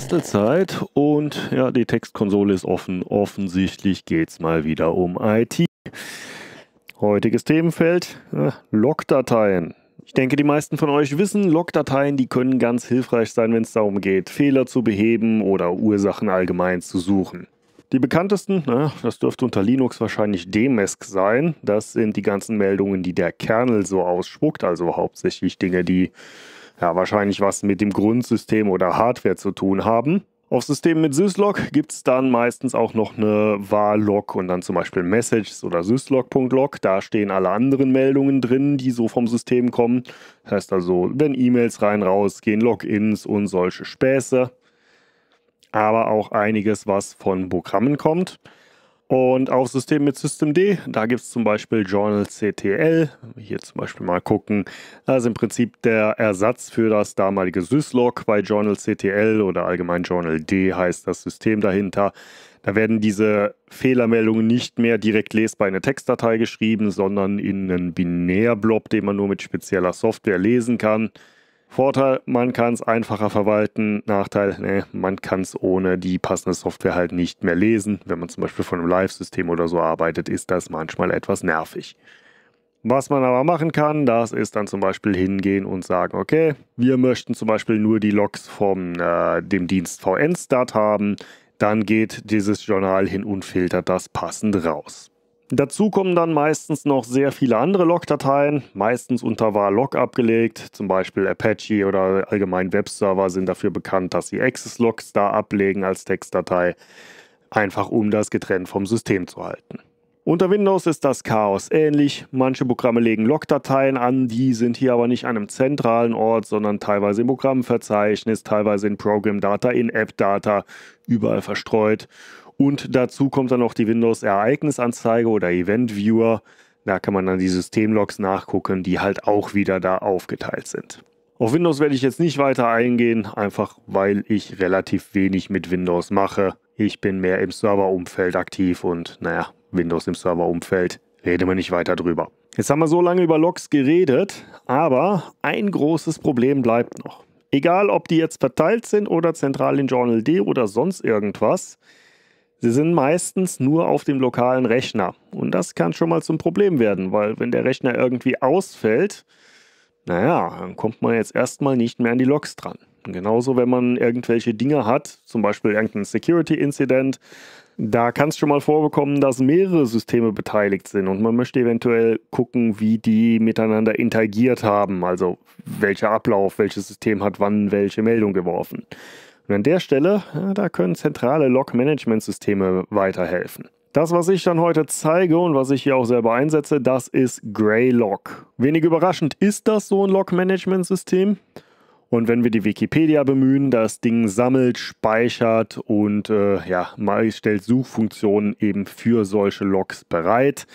Bastelzeit und ja, die Textkonsole ist offen. Offensichtlich geht es mal wieder um IT. Heutiges Themenfeld: äh, Logdateien. Ich denke, die meisten von euch wissen, Logdateien, die können ganz hilfreich sein, wenn es darum geht, Fehler zu beheben oder Ursachen allgemein zu suchen. Die bekanntesten, na, das dürfte unter Linux wahrscheinlich DMESC sein. Das sind die ganzen Meldungen, die der Kernel so ausspuckt, also hauptsächlich Dinge, die ja, wahrscheinlich was mit dem Grundsystem oder Hardware zu tun haben. Auf Systemen mit Syslog gibt es dann meistens auch noch eine var-Log und dann zum Beispiel Messages oder syslog.log. Da stehen alle anderen Meldungen drin, die so vom System kommen. Das heißt also, wenn E-Mails rein, rausgehen, Logins und solche Späße. Aber auch einiges, was von Programmen kommt. Und auch System mit Systemd, da gibt es zum Beispiel Journal CTL. Hier zum Beispiel mal gucken. Das ist im Prinzip der Ersatz für das damalige Syslog bei Journal CTL oder allgemein Journal D heißt das System dahinter. Da werden diese Fehlermeldungen nicht mehr direkt lesbar in eine Textdatei geschrieben, sondern in einen Binärblob, den man nur mit spezieller Software lesen kann. Vorteil, man kann es einfacher verwalten. Nachteil, nee, man kann es ohne die passende Software halt nicht mehr lesen. Wenn man zum Beispiel von einem Live-System oder so arbeitet, ist das manchmal etwas nervig. Was man aber machen kann, das ist dann zum Beispiel hingehen und sagen, okay, wir möchten zum Beispiel nur die Logs vom äh, dem Dienst VNStat haben. Dann geht dieses Journal hin und filtert das passend raus. Dazu kommen dann meistens noch sehr viele andere Log-Dateien, meistens unter var log abgelegt, zum Beispiel Apache oder allgemein Webserver sind dafür bekannt, dass sie Access-Logs da ablegen als Textdatei, einfach um das getrennt vom System zu halten. Unter Windows ist das Chaos ähnlich. Manche Programme legen Log-Dateien an, die sind hier aber nicht an einem zentralen Ort, sondern teilweise im Programmverzeichnis, teilweise in Program Data, in App Data, überall verstreut. Und dazu kommt dann noch die Windows-Ereignisanzeige oder Event Viewer. Da kann man dann die Systemlogs nachgucken, die halt auch wieder da aufgeteilt sind. Auf Windows werde ich jetzt nicht weiter eingehen, einfach weil ich relativ wenig mit Windows mache. Ich bin mehr im Serverumfeld aktiv und naja, Windows im Serverumfeld reden wir nicht weiter drüber. Jetzt haben wir so lange über Logs geredet, aber ein großes Problem bleibt noch. Egal, ob die jetzt verteilt sind oder zentral in Journal D oder sonst irgendwas, Sie sind meistens nur auf dem lokalen Rechner. Und das kann schon mal zum Problem werden, weil wenn der Rechner irgendwie ausfällt, naja, dann kommt man jetzt erstmal nicht mehr an die Logs dran. genauso, wenn man irgendwelche Dinge hat, zum Beispiel irgendein Security-Incident, da kann es schon mal vorbekommen, dass mehrere Systeme beteiligt sind und man möchte eventuell gucken, wie die miteinander interagiert haben, also welcher Ablauf, welches System hat wann welche Meldung geworfen. Und an der Stelle, ja, äh, da können zentrale Log-Management-Systeme weiterhelfen. Das, was ich dann heute zeige und was ich hier auch selber einsetze, das ist Greylock. Wenig überraschend ist das so ein Log-Management-System. Und wenn wir die Wikipedia bemühen, das Ding sammelt, speichert und äh, ja, mal stellt Suchfunktionen eben für solche Logs bereit.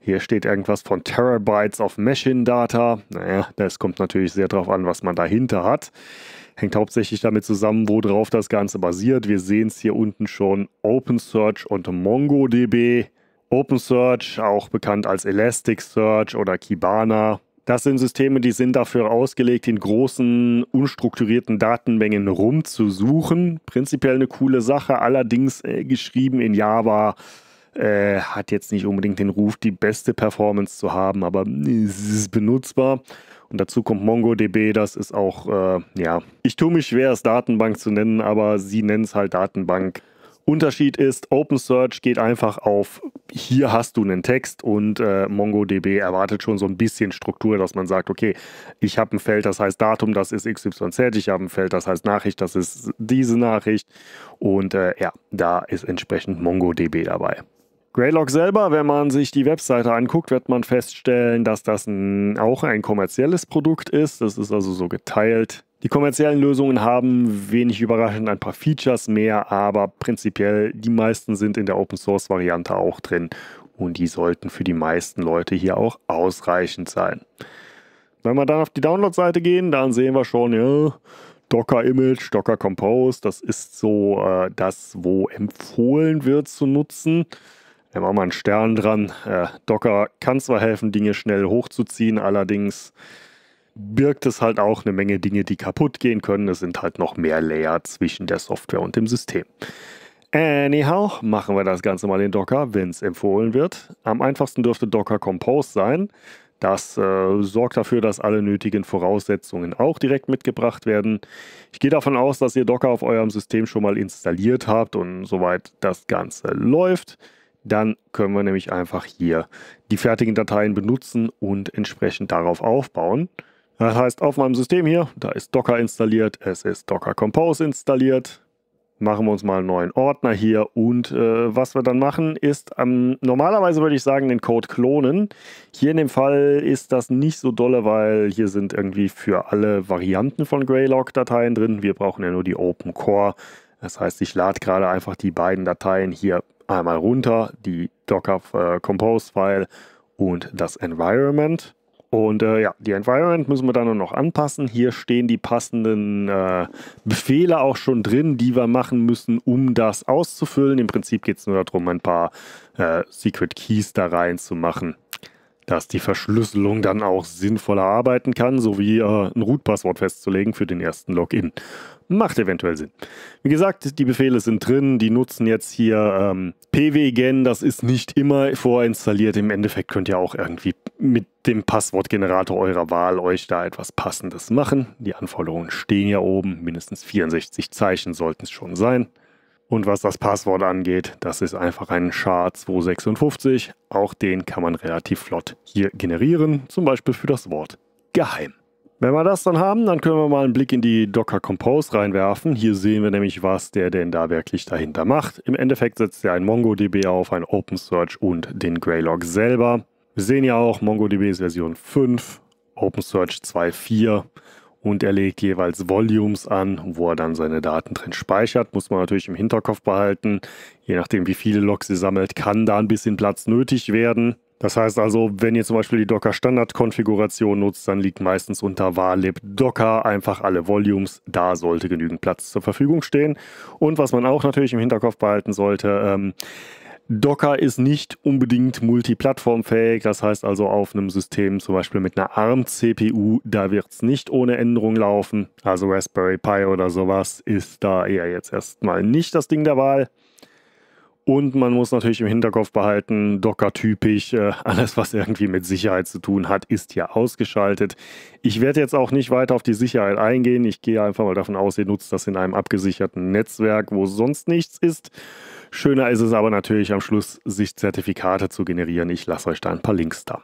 Hier steht irgendwas von Terabytes of Machine Data. Naja, das kommt natürlich sehr drauf an, was man dahinter hat. Hängt hauptsächlich damit zusammen, worauf das Ganze basiert. Wir sehen es hier unten schon. OpenSearch und MongoDB. OpenSearch, auch bekannt als Elasticsearch oder Kibana. Das sind Systeme, die sind dafür ausgelegt, in großen, unstrukturierten Datenmengen rumzusuchen. Prinzipiell eine coole Sache, allerdings äh, geschrieben in Java äh, hat jetzt nicht unbedingt den Ruf, die beste Performance zu haben, aber es ist benutzbar. Und dazu kommt MongoDB, das ist auch, äh, ja, ich tue mich schwer, es Datenbank zu nennen, aber sie nennen es halt Datenbank. Unterschied ist, OpenSearch geht einfach auf, hier hast du einen Text und äh, MongoDB erwartet schon so ein bisschen Struktur, dass man sagt, okay, ich habe ein Feld, das heißt Datum, das ist XYZ, ich habe ein Feld, das heißt Nachricht, das ist diese Nachricht und äh, ja, da ist entsprechend MongoDB dabei. Greylock selber, wenn man sich die Webseite anguckt, wird man feststellen, dass das ein, auch ein kommerzielles Produkt ist. Das ist also so geteilt. Die kommerziellen Lösungen haben wenig überraschend ein paar Features mehr, aber prinzipiell die meisten sind in der Open Source Variante auch drin und die sollten für die meisten Leute hier auch ausreichend sein. Wenn wir dann auf die Download-Seite gehen, dann sehen wir schon, ja, Docker Image, Docker Compose, das ist so äh, das, wo empfohlen wird zu nutzen. Da machen wir einen Stern dran. Äh, Docker kann zwar helfen, Dinge schnell hochzuziehen, allerdings birgt es halt auch eine Menge Dinge, die kaputt gehen können. Es sind halt noch mehr Layer zwischen der Software und dem System. Anyhow, machen wir das Ganze mal in Docker, wenn es empfohlen wird. Am einfachsten dürfte Docker Compose sein. Das äh, sorgt dafür, dass alle nötigen Voraussetzungen auch direkt mitgebracht werden. Ich gehe davon aus, dass ihr Docker auf eurem System schon mal installiert habt und soweit das Ganze läuft. Dann können wir nämlich einfach hier die fertigen Dateien benutzen und entsprechend darauf aufbauen. Das heißt, auf meinem System hier, da ist Docker installiert, es ist Docker Compose installiert. Machen wir uns mal einen neuen Ordner hier und äh, was wir dann machen ist, ähm, normalerweise würde ich sagen, den Code klonen. Hier in dem Fall ist das nicht so dolle, weil hier sind irgendwie für alle Varianten von Greylog-Dateien drin. Wir brauchen ja nur die Open Core. Das heißt, ich lade gerade einfach die beiden Dateien hier einmal runter, die Docker äh, Compose-File und das Environment. Und äh, ja, die Environment müssen wir dann noch anpassen. Hier stehen die passenden äh, Befehle auch schon drin, die wir machen müssen, um das auszufüllen. Im Prinzip geht es nur darum, ein paar äh, Secret Keys da reinzumachen dass die Verschlüsselung dann auch sinnvoller arbeiten kann, sowie äh, ein Root-Passwort festzulegen für den ersten Login. Macht eventuell Sinn. Wie gesagt, die Befehle sind drin, die nutzen jetzt hier ähm, pwgen, das ist nicht immer vorinstalliert. Im Endeffekt könnt ihr auch irgendwie mit dem Passwortgenerator eurer Wahl euch da etwas Passendes machen. Die Anforderungen stehen ja oben, mindestens 64 Zeichen sollten es schon sein. Und was das Passwort angeht, das ist einfach ein SHA-256. Auch den kann man relativ flott hier generieren, zum Beispiel für das Wort geheim. Wenn wir das dann haben, dann können wir mal einen Blick in die Docker Compose reinwerfen. Hier sehen wir nämlich, was der denn da wirklich dahinter macht. Im Endeffekt setzt er ein MongoDB auf, ein OpenSearch und den Greylog selber. Wir sehen ja auch, MongoDB ist Version 5, OpenSearch 2.4 und er legt jeweils Volumes an, wo er dann seine Daten drin speichert. Muss man natürlich im Hinterkopf behalten. Je nachdem, wie viele Logs ihr sammelt, kann da ein bisschen Platz nötig werden. Das heißt also, wenn ihr zum Beispiel die Docker Standard Konfiguration nutzt, dann liegt meistens unter varlib Docker einfach alle Volumes. Da sollte genügend Platz zur Verfügung stehen. Und was man auch natürlich im Hinterkopf behalten sollte, ähm, Docker ist nicht unbedingt multiplattformfähig, das heißt also auf einem System zum Beispiel mit einer ARM-CPU, da wird es nicht ohne Änderung laufen. Also Raspberry Pi oder sowas ist da eher jetzt erstmal nicht das Ding der Wahl. Und man muss natürlich im Hinterkopf behalten, Docker-typisch, äh, alles was irgendwie mit Sicherheit zu tun hat, ist hier ausgeschaltet. Ich werde jetzt auch nicht weiter auf die Sicherheit eingehen. Ich gehe einfach mal davon aus, ihr nutzt das in einem abgesicherten Netzwerk, wo sonst nichts ist. Schöner ist es aber natürlich am Schluss, sich Zertifikate zu generieren. Ich lasse euch da ein paar Links da.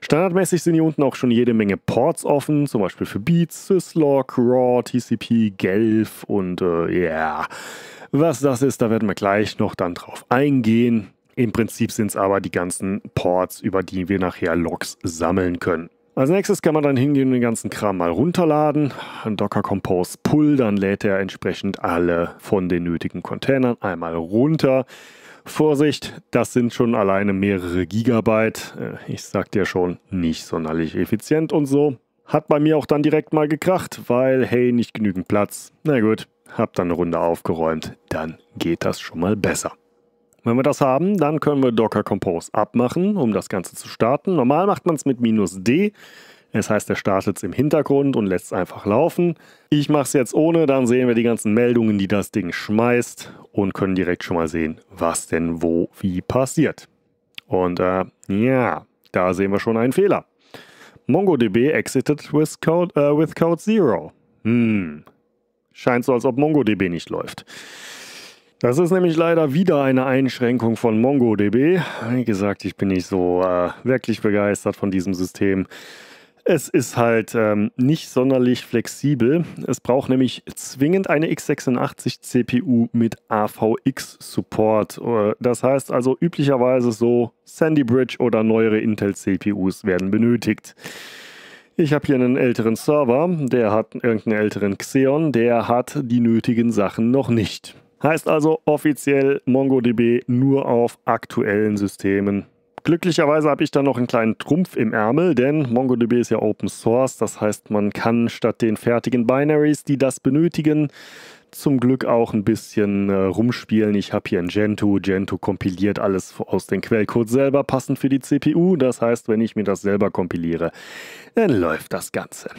Standardmäßig sind hier unten auch schon jede Menge Ports offen, zum Beispiel für Beats, Syslog, Raw, TCP, Gelf und äh, ja, äh, yeah. was das ist, da werden wir gleich noch dann drauf eingehen. Im Prinzip sind es aber die ganzen Ports, über die wir nachher Logs sammeln können. Als nächstes kann man dann hingehen und den ganzen Kram mal runterladen. Ein Docker Compose Pull, dann lädt er entsprechend alle von den nötigen Containern einmal runter. Vorsicht, das sind schon alleine mehrere Gigabyte. Äh, ich sagte ja schon, nicht sonderlich effizient und so. Hat bei mir auch dann direkt mal gekracht, weil hey, nicht genügend Platz. Na gut, hab dann eine Runde aufgeräumt, dann geht das schon mal besser. Wenn wir das haben, dann können wir Docker Compose abmachen, um das Ganze zu starten. Normal macht man es mit minus D. Das heißt, er startet es im Hintergrund und lässt es einfach laufen. Ich mache es jetzt ohne, dann sehen wir die ganzen Meldungen, die das Ding schmeißt und können direkt schon mal sehen, was denn wo wie passiert. Und äh, ja, da sehen wir schon einen Fehler. MongoDB exited with Code, äh, with code Zero. Hm, scheint so, als ob MongoDB nicht läuft. Das ist nämlich leider wieder eine Einschränkung von MongoDB. Wie gesagt, ich bin nicht so äh, wirklich begeistert von diesem System. Es ist halt ähm, nicht sonderlich flexibel. Es braucht nämlich zwingend eine x86 CPU mit AVX Support. Äh, das heißt also üblicherweise so Sandy Bridge oder neuere Intel CPUs werden benötigt. Ich habe hier einen älteren Server, der hat irgendeinen älteren Xeon, der hat die nötigen Sachen noch nicht. Heißt also offiziell MongoDB nur auf aktuellen Systemen. Glücklicherweise habe ich da noch einen kleinen Trumpf im Ärmel, denn MongoDB ist ja Open Source, das heißt man kann statt den fertigen Binaries, die das benötigen, zum Glück auch ein bisschen äh, rumspielen. Ich habe hier ein Gentoo. Gentoo kompiliert alles aus den Quellcodes selber, passend für die CPU. Das heißt, wenn ich mir das selber kompiliere, dann läuft das Ganze.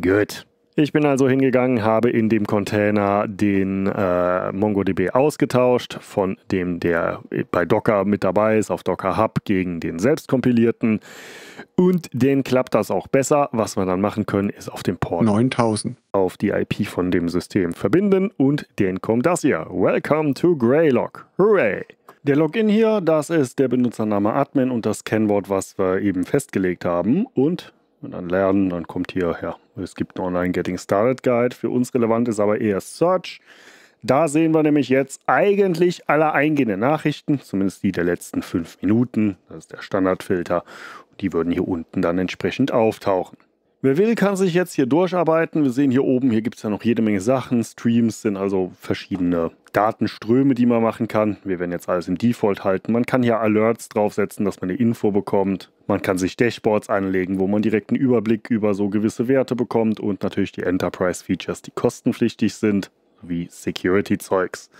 Gut. Ich bin also hingegangen, habe in dem Container den äh, MongoDB ausgetauscht, von dem der bei Docker mit dabei ist, auf Docker Hub gegen den selbstkompilierten. Und den klappt das auch besser. Was wir dann machen können, ist auf dem Port 9000 auf die IP von dem System verbinden und den kommt das hier. Welcome to Greylock. Hooray! Der Login hier, das ist der Benutzername Admin und das Kennwort, was wir eben festgelegt haben. Und und dann lernen, dann kommt hierher. Ja, es gibt einen Online-Getting Started Guide. Für uns relevant ist aber eher Search. Da sehen wir nämlich jetzt eigentlich alle eingehenden Nachrichten, zumindest die der letzten fünf Minuten. Das ist der Standardfilter. Die würden hier unten dann entsprechend auftauchen. Wer will, kann sich jetzt hier durcharbeiten. Wir sehen hier oben, hier gibt es ja noch jede Menge Sachen. Streams sind also verschiedene Datenströme, die man machen kann. Wir werden jetzt alles im Default halten. Man kann hier Alerts draufsetzen, dass man eine Info bekommt. Man kann sich Dashboards anlegen, wo man direkt einen Überblick über so gewisse Werte bekommt und natürlich die Enterprise-Features, die kostenpflichtig sind, wie Security-Zeugs.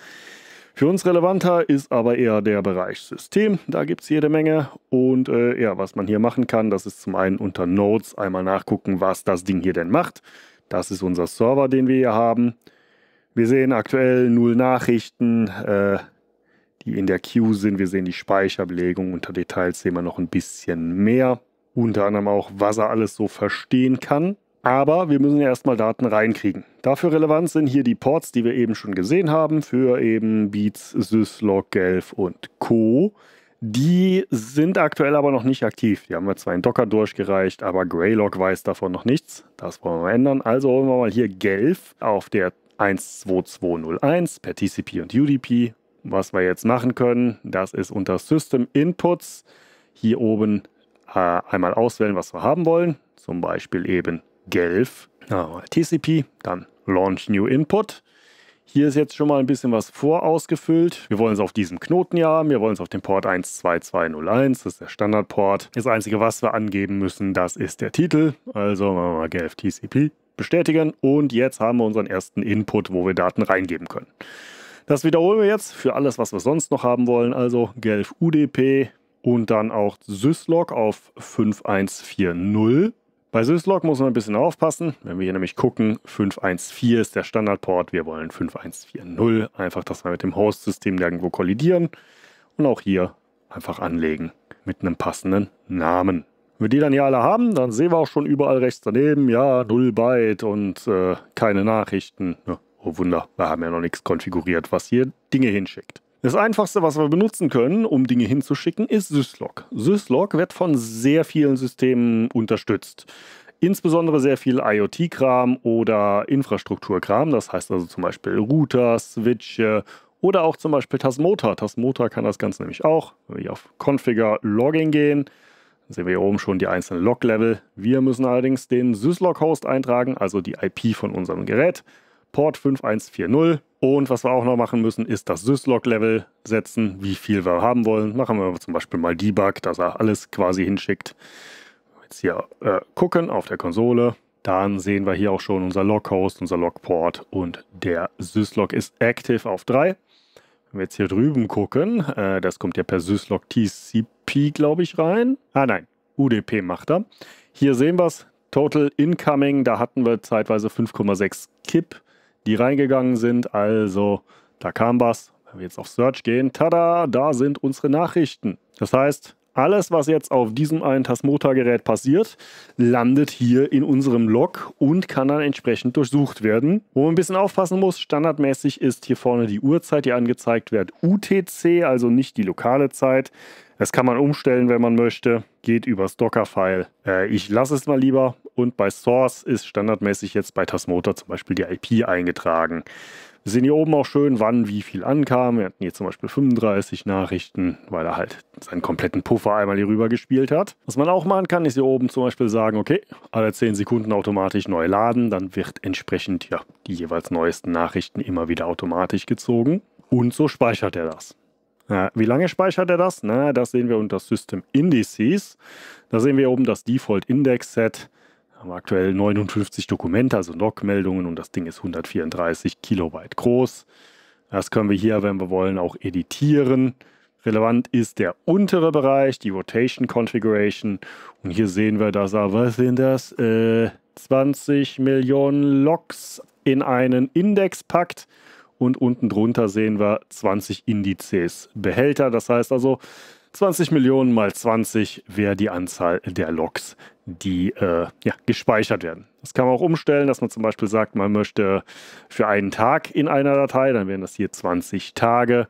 Für uns relevanter ist aber eher der Bereich System. Da gibt es jede Menge. Und äh, ja, was man hier machen kann, das ist zum einen unter Nodes einmal nachgucken, was das Ding hier denn macht. Das ist unser Server, den wir hier haben. Wir sehen aktuell null Nachrichten, äh, die in der Queue sind. Wir sehen die Speicherbelegung. Unter Details sehen wir noch ein bisschen mehr. Unter anderem auch, was er alles so verstehen kann. Aber wir müssen ja erstmal Daten reinkriegen. Dafür relevant sind hier die Ports, die wir eben schon gesehen haben, für eben Beats, Syslog, Gelf und Co. Die sind aktuell aber noch nicht aktiv. Die haben wir zwar in Docker durchgereicht, aber Greylog weiß davon noch nichts. Das wollen wir mal ändern. Also holen wir mal hier Gelf auf der 12201 per TCP und UDP. Was wir jetzt machen können, das ist unter System Inputs hier oben äh, einmal auswählen, was wir haben wollen. Zum Beispiel eben gelf. Ah, TCP, dann Launch New Input. Hier ist jetzt schon mal ein bisschen was vorausgefüllt. Wir wollen es auf diesem Knoten hier haben. Wir wollen es auf dem Port 12201. Das ist der Standardport. Das Einzige, was wir angeben müssen, das ist der Titel. Also machen wir mal gelf TCP. Bestätigen. Und jetzt haben wir unseren ersten Input, wo wir Daten reingeben können. Das wiederholen wir jetzt für alles, was wir sonst noch haben wollen. Also gelf UDP und dann auch syslog auf 5140 bei Syslog muss man ein bisschen aufpassen. Wenn wir hier nämlich gucken, 514 ist der Standardport. Wir wollen 5140. Einfach, dass wir mit dem Host-System irgendwo kollidieren. Und auch hier einfach anlegen mit einem passenden Namen. Wenn wir die dann hier alle haben, dann sehen wir auch schon überall rechts daneben, ja, 0 Byte und äh, keine Nachrichten. Ja, oh Wunder, wir haben ja noch nichts konfiguriert, was hier Dinge hinschickt. Das einfachste, was wir benutzen können, um Dinge hinzuschicken, ist Syslog. Syslog wird von sehr vielen Systemen unterstützt. Insbesondere sehr viel IoT-Kram oder Infrastrukturkram, das heißt also zum Beispiel Router, Switche oder auch zum Beispiel Tasmota. Tasmota kann das Ganze nämlich auch. Wenn wir hier auf Configure Logging gehen, dann sehen wir hier oben schon die einzelnen Log-Level. Wir müssen allerdings den Syslog-Host eintragen, also die IP von unserem Gerät. Port 5140. Und was wir auch noch machen müssen, ist das Syslog-Level setzen, wie viel wir haben wollen. Machen wir zum Beispiel mal Debug, dass er alles quasi hinschickt. Jetzt hier äh, gucken auf der Konsole. Dann sehen wir hier auch schon unser Log-Host, unser Log-Port und der Syslog ist active auf 3. Wenn wir jetzt hier drüben gucken, äh, das kommt ja per Syslog TCP, glaube ich, rein. Ah nein, UDP macht er. Hier sehen wir es, Total Incoming, da hatten wir zeitweise 5,6 Kip die reingegangen sind. Also, da kam was. Wenn wir jetzt auf Search gehen, tada, da sind unsere Nachrichten. Das heißt, alles, was jetzt auf diesem einen Tasmota-Gerät passiert, landet hier in unserem Log und kann dann entsprechend durchsucht werden. Wo man ein bisschen aufpassen muss, standardmäßig ist hier vorne die Uhrzeit, die angezeigt wird, UTC, also nicht die lokale Zeit. Das kann man umstellen, wenn man möchte. Geht übers Docker-File. Äh, ich lasse es mal lieber. Und bei Source ist standardmäßig jetzt bei Tasmota zum Beispiel die IP eingetragen. Wir sehen hier oben auch schön, wann wie viel ankam. Wir hatten hier zum Beispiel 35 Nachrichten, weil er halt seinen kompletten Puffer einmal hier rüber gespielt hat. Was man auch machen kann, ist hier oben zum Beispiel sagen, okay, alle 10 Sekunden automatisch neu laden. Dann wird entsprechend ja, die jeweils neuesten Nachrichten immer wieder automatisch gezogen. Und so speichert er das. Wie lange speichert er das? Na, das sehen wir unter System Indices. Da sehen wir oben das Default Index Set haben wir aktuell 59 Dokumente, also Log-Meldungen und das Ding ist 134 Kilobyte groß. Das können wir hier, wenn wir wollen, auch editieren. Relevant ist der untere Bereich, die Rotation Configuration. Und hier sehen wir, dass er, was sind das, äh, 20 Millionen Logs in einen Index packt. Und unten drunter sehen wir 20 Indizes Behälter. Das heißt also, 20 Millionen mal 20 wäre die Anzahl der Logs, die äh, ja, gespeichert werden. Das kann man auch umstellen, dass man zum Beispiel sagt, man möchte für einen Tag in einer Datei, dann wären das hier 20 Tage.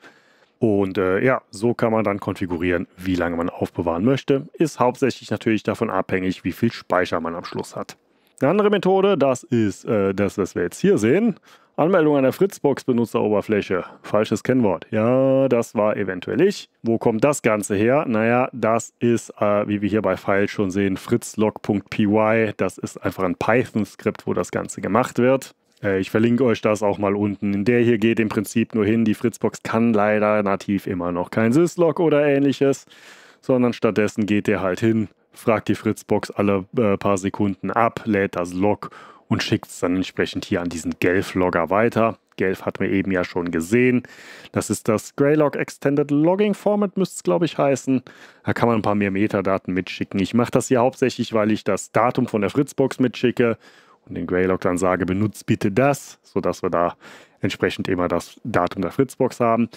Und äh, ja, so kann man dann konfigurieren, wie lange man aufbewahren möchte. Ist hauptsächlich natürlich davon abhängig, wie viel Speicher man am Schluss hat. Eine andere Methode, das ist äh, das, was wir jetzt hier sehen. Anmeldung einer Fritzbox-Benutzeroberfläche. Falsches Kennwort. Ja, das war eventuell ich. Wo kommt das Ganze her? Naja, das ist, äh, wie wir hier bei File schon sehen, fritzlog.py. Das ist einfach ein Python-Skript, wo das Ganze gemacht wird. Äh, ich verlinke euch das auch mal unten. In der hier geht im Prinzip nur hin, die Fritzbox kann leider nativ immer noch kein Syslog oder ähnliches, sondern stattdessen geht der halt hin, fragt die Fritzbox alle äh, paar Sekunden ab, lädt das Log und schickt es dann entsprechend hier an diesen Gelf-Logger weiter. Gelf hat man eben ja schon gesehen. Das ist das Greylog Extended Logging Format, müsste es glaube ich heißen. Da kann man ein paar mehr Metadaten mitschicken. Ich mache das hier hauptsächlich, weil ich das Datum von der Fritzbox mitschicke und den Greylog dann sage, benutzt bitte das, sodass wir da entsprechend immer das Datum der Fritzbox haben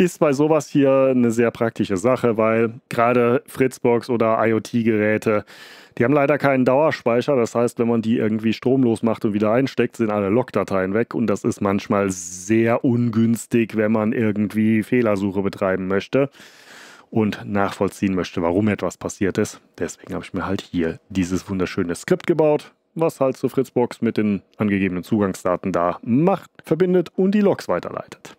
ist bei sowas hier eine sehr praktische Sache, weil gerade Fritzbox oder IoT-Geräte, die haben leider keinen Dauerspeicher. Das heißt, wenn man die irgendwie stromlos macht und wieder einsteckt, sind alle Logdateien weg. Und das ist manchmal sehr ungünstig, wenn man irgendwie Fehlersuche betreiben möchte und nachvollziehen möchte, warum etwas passiert ist. Deswegen habe ich mir halt hier dieses wunderschöne Skript gebaut, was halt zur Fritzbox mit den angegebenen Zugangsdaten da macht, verbindet und die Logs weiterleitet.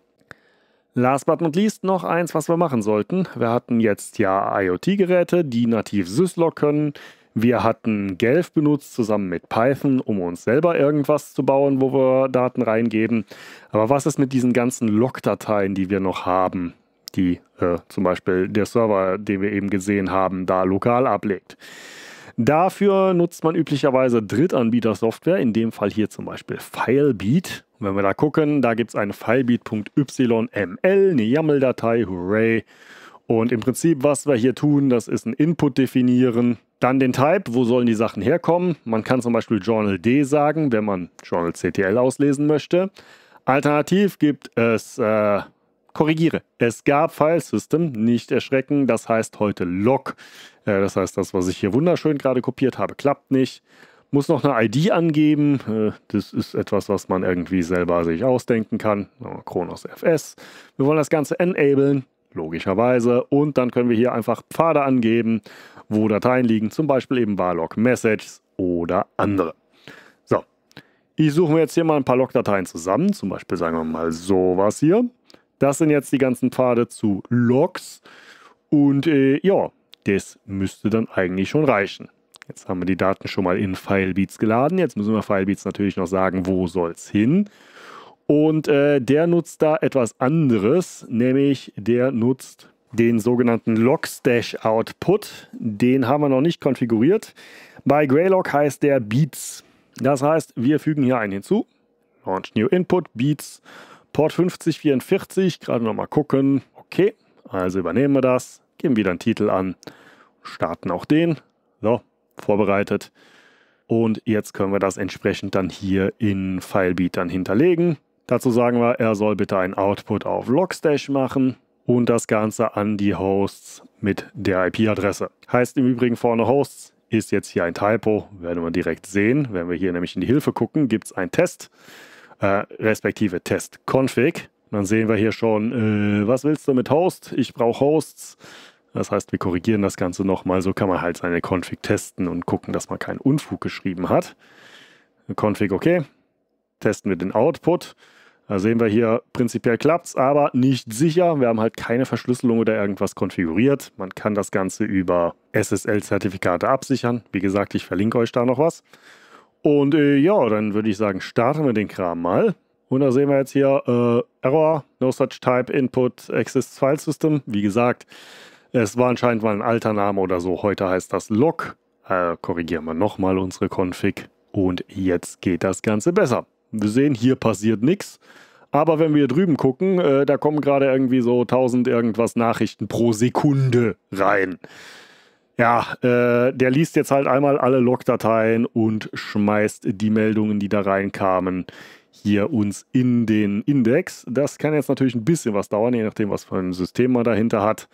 Last but not least noch eins, was wir machen sollten. Wir hatten jetzt ja IoT-Geräte, die nativ Syslog können. Wir hatten Gelf benutzt zusammen mit Python, um uns selber irgendwas zu bauen, wo wir Daten reingeben. Aber was ist mit diesen ganzen Log-Dateien, die wir noch haben, die äh, zum Beispiel der Server, den wir eben gesehen haben, da lokal ablegt? Dafür nutzt man üblicherweise Drittanbieter-Software, in dem Fall hier zum Beispiel Filebeat. Und wenn wir da gucken, da gibt es eine filebeat.yml, eine YAML-Datei, hooray. Und im Prinzip, was wir hier tun, das ist ein Input definieren, dann den Type, wo sollen die Sachen herkommen. Man kann zum Beispiel Journal D sagen, wenn man Journal CTL auslesen möchte. Alternativ gibt es äh, korrigiere. Es gab Filesystem, nicht erschrecken, das heißt heute Log. Äh, das heißt, das, was ich hier wunderschön gerade kopiert habe, klappt nicht. Muss noch eine ID angeben. Äh, das ist etwas, was man irgendwie selber sich ausdenken kann. Kronos FS. Wir wollen das Ganze enablen, logischerweise. Und dann können wir hier einfach Pfade angeben, wo Dateien liegen, zum Beispiel eben Barlog Messages oder andere. So, ich suche mir jetzt hier mal ein paar Log-Dateien zusammen, zum Beispiel sagen wir mal sowas hier. Das sind jetzt die ganzen Pfade zu Logs. Und äh, ja, das müsste dann eigentlich schon reichen. Jetzt haben wir die Daten schon mal in Filebeats geladen. Jetzt müssen wir Filebeats natürlich noch sagen, wo soll es hin. Und äh, der nutzt da etwas anderes, nämlich der nutzt den sogenannten Logstash Output. Den haben wir noch nicht konfiguriert. Bei Greylog heißt der Beats. Das heißt, wir fügen hier einen hinzu. Launch New Input, Beats. Port 5044, gerade nochmal gucken. Okay, also übernehmen wir das, geben wieder einen Titel an, starten auch den. So, vorbereitet. Und jetzt können wir das entsprechend dann hier in FileBeat dann hinterlegen. Dazu sagen wir, er soll bitte einen Output auf Logstash machen und das Ganze an die Hosts mit der IP-Adresse. Heißt im Übrigen vorne Hosts ist jetzt hier ein Typo, werden wir direkt sehen. Wenn wir hier nämlich in die Hilfe gucken, gibt es einen Test. Äh, respektive Test-Config. Dann sehen wir hier schon, äh, was willst du mit Host? Ich brauche Hosts. Das heißt, wir korrigieren das Ganze nochmal. So kann man halt seine Config testen und gucken, dass man keinen Unfug geschrieben hat. Config okay. Testen wir den Output. Da sehen wir hier, prinzipiell klappt es, aber nicht sicher. Wir haben halt keine Verschlüsselung oder irgendwas konfiguriert. Man kann das Ganze über SSL-Zertifikate absichern. Wie gesagt, ich verlinke euch da noch was. Und äh, ja, dann würde ich sagen, starten wir den Kram mal. Und da sehen wir jetzt hier äh, Error, no such type input exists file system. Wie gesagt, es war anscheinend mal ein alter Name oder so. Heute heißt das log. Äh, korrigieren wir nochmal unsere Config. Und jetzt geht das Ganze besser. Wir sehen, hier passiert nichts. Aber wenn wir drüben gucken, äh, da kommen gerade irgendwie so 1000 irgendwas Nachrichten pro Sekunde rein. Ja, äh, der liest jetzt halt einmal alle Logdateien und schmeißt die Meldungen, die da reinkamen, hier uns in den Index. Das kann jetzt natürlich ein bisschen was dauern, je nachdem, was für ein System man dahinter hat.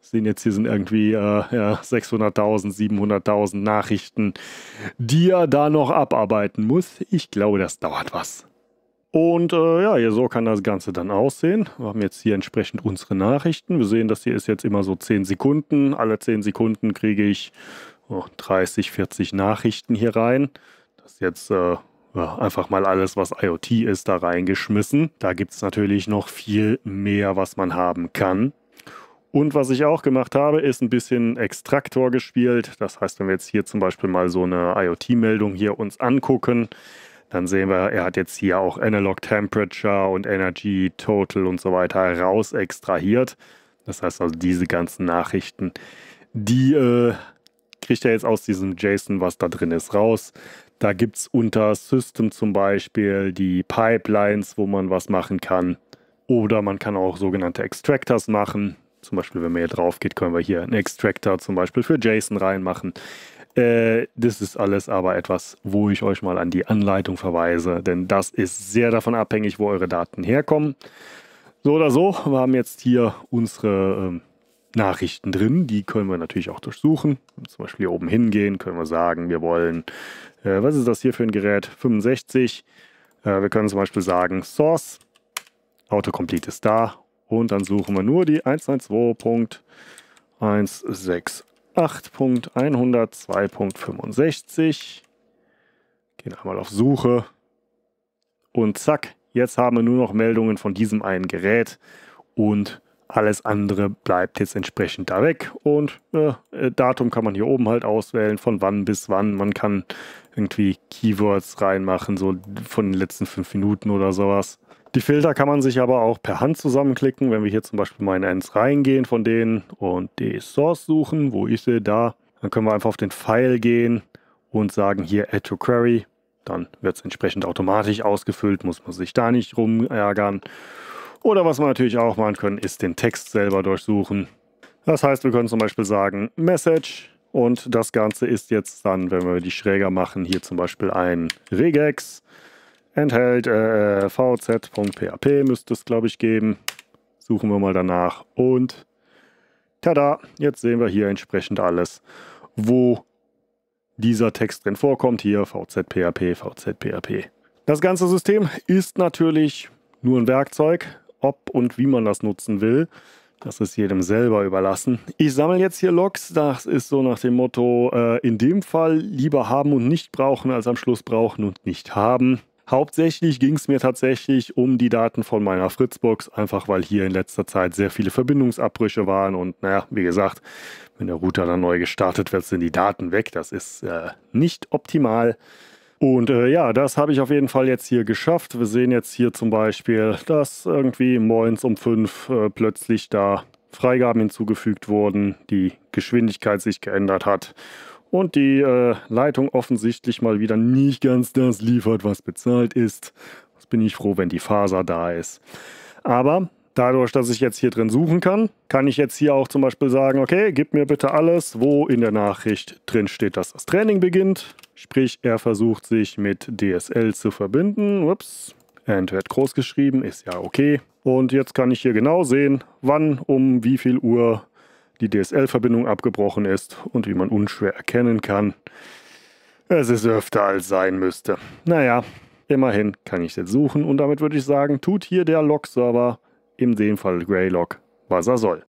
Wir sehen jetzt hier sind irgendwie äh, ja, 600.000, 700.000 Nachrichten, die er da noch abarbeiten muss. Ich glaube, das dauert was. Und äh, ja, so kann das Ganze dann aussehen. Wir haben jetzt hier entsprechend unsere Nachrichten. Wir sehen, das hier ist jetzt immer so 10 Sekunden. Alle 10 Sekunden kriege ich oh, 30, 40 Nachrichten hier rein. Das ist jetzt äh, ja, einfach mal alles, was IoT ist, da reingeschmissen. Da gibt es natürlich noch viel mehr, was man haben kann. Und was ich auch gemacht habe, ist ein bisschen Extraktor gespielt. Das heißt, wenn wir jetzt hier zum Beispiel mal so eine IoT-Meldung hier uns angucken, dann sehen wir, er hat jetzt hier auch Analog Temperature und Energy Total und so weiter raus extrahiert. Das heißt also, diese ganzen Nachrichten, die äh, kriegt er jetzt aus diesem JSON, was da drin ist, raus. Da gibt es unter System zum Beispiel die Pipelines, wo man was machen kann. Oder man kann auch sogenannte Extractors machen. Zum Beispiel, wenn man hier drauf geht, können wir hier einen Extractor zum Beispiel für JSON reinmachen. Äh, das ist alles aber etwas, wo ich euch mal an die Anleitung verweise, denn das ist sehr davon abhängig, wo eure Daten herkommen. So oder so, wir haben jetzt hier unsere ähm, Nachrichten drin. Die können wir natürlich auch durchsuchen. Zum Beispiel hier oben hingehen, können wir sagen, wir wollen, äh, was ist das hier für ein Gerät? 65. Äh, wir können zum Beispiel sagen, Source, Autocomplete ist da. Und dann suchen wir nur die 112.168 8.102.65. Gehen einmal auf Suche. Und zack, jetzt haben wir nur noch Meldungen von diesem einen Gerät. Und alles andere bleibt jetzt entsprechend da weg. Und äh, äh Datum kann man hier oben halt auswählen, von wann bis wann. Man kann irgendwie Keywords reinmachen, so von den letzten fünf Minuten oder sowas. Die Filter kann man sich aber auch per Hand zusammenklicken. Wenn wir hier zum Beispiel mal in eins reingehen von denen und die Source suchen, wo ist sie da, dann können wir einfach auf den Pfeil gehen und sagen hier Add to Query. Dann wird es entsprechend automatisch ausgefüllt, muss man sich da nicht rumärgern. Oder was wir natürlich auch machen können, ist den Text selber durchsuchen. Das heißt, wir können zum Beispiel sagen Message und das Ganze ist jetzt dann, wenn wir die schräger machen, hier zum Beispiel ein Regex enthält äh, vz.php, müsste es glaube ich geben. Suchen wir mal danach und tada, jetzt sehen wir hier entsprechend alles, wo dieser Text drin vorkommt. Hier VZPAP, VZPAP. Das ganze System ist natürlich nur ein Werkzeug. Ob und wie man das nutzen will, das ist jedem selber überlassen. Ich sammle jetzt hier Logs. Das ist so nach dem Motto, äh, in dem Fall lieber haben und nicht brauchen, als am Schluss brauchen und nicht haben. Hauptsächlich ging es mir tatsächlich um die Daten von meiner Fritzbox, einfach weil hier in letzter Zeit sehr viele Verbindungsabbrüche waren und naja, wie gesagt, wenn der Router dann neu gestartet wird, sind die Daten weg. Das ist äh, nicht optimal. Und äh, ja, das habe ich auf jeden Fall jetzt hier geschafft. Wir sehen jetzt hier zum Beispiel, dass irgendwie morgens um 5 äh, plötzlich da Freigaben hinzugefügt wurden, die Geschwindigkeit sich geändert hat und die äh, Leitung offensichtlich mal wieder nicht ganz das liefert, was bezahlt ist. Das bin ich froh, wenn die Faser da ist. Aber dadurch, dass ich jetzt hier drin suchen kann, kann ich jetzt hier auch zum Beispiel sagen, okay, gib mir bitte alles, wo in der Nachricht drin steht, dass das Training beginnt. Sprich, er versucht sich mit DSL zu verbinden. Ups, and wird groß geschrieben, ist ja okay. Und jetzt kann ich hier genau sehen, wann, um wie viel Uhr die DSL-Verbindung abgebrochen ist und wie man unschwer erkennen kann, es ist öfter als sein müsste. Naja, immerhin kann ich jetzt suchen und damit würde ich sagen, tut hier der Log-Server, in dem Fall Greylog, was er soll.